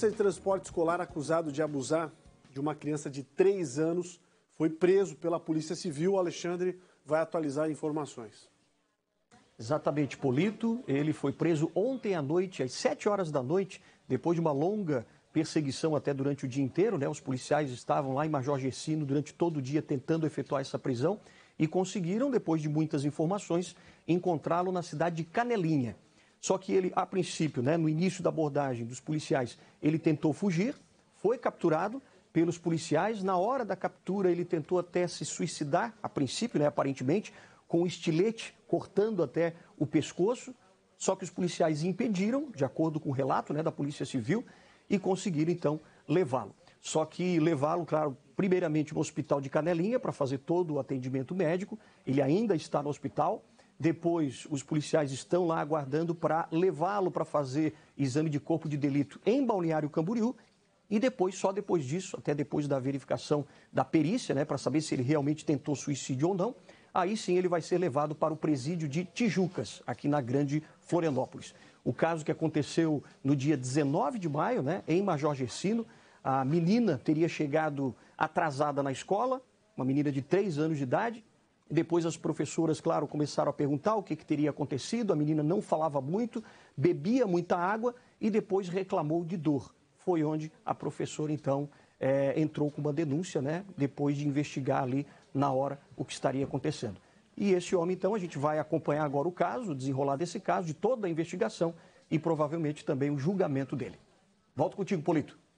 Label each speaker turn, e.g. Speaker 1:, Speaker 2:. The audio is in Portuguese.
Speaker 1: Motorista de transporte escolar acusado de abusar de uma criança de 3 anos foi preso pela Polícia Civil. O Alexandre vai atualizar informações.
Speaker 2: Exatamente, Polito. Ele foi preso ontem à noite, às 7 horas da noite, depois de uma longa perseguição até durante o dia inteiro. Né? Os policiais estavam lá em Major Gessino durante todo o dia tentando efetuar essa prisão e conseguiram, depois de muitas informações, encontrá-lo na cidade de Canelinha. Só que ele, a princípio, né, no início da abordagem dos policiais, ele tentou fugir, foi capturado pelos policiais. Na hora da captura, ele tentou até se suicidar, a princípio, né, aparentemente, com um estilete cortando até o pescoço. Só que os policiais impediram, de acordo com o relato né, da Polícia Civil, e conseguiram, então, levá-lo. Só que levá-lo, claro, primeiramente no hospital de Canelinha para fazer todo o atendimento médico. Ele ainda está no hospital, depois, os policiais estão lá aguardando para levá-lo para fazer exame de corpo de delito em Balneário Camboriú. E depois, só depois disso, até depois da verificação da perícia, né, para saber se ele realmente tentou suicídio ou não, aí sim ele vai ser levado para o presídio de Tijucas, aqui na Grande Florianópolis. O caso que aconteceu no dia 19 de maio, né, em Major Gersino, a menina teria chegado atrasada na escola, uma menina de 3 anos de idade, depois as professoras, claro, começaram a perguntar o que, que teria acontecido. A menina não falava muito, bebia muita água e depois reclamou de dor. Foi onde a professora, então, é, entrou com uma denúncia, né? Depois de investigar ali na hora o que estaria acontecendo. E esse homem, então, a gente vai acompanhar agora o caso, o desenrolar desse caso, de toda a investigação e provavelmente também o julgamento dele. Volto contigo, Polito.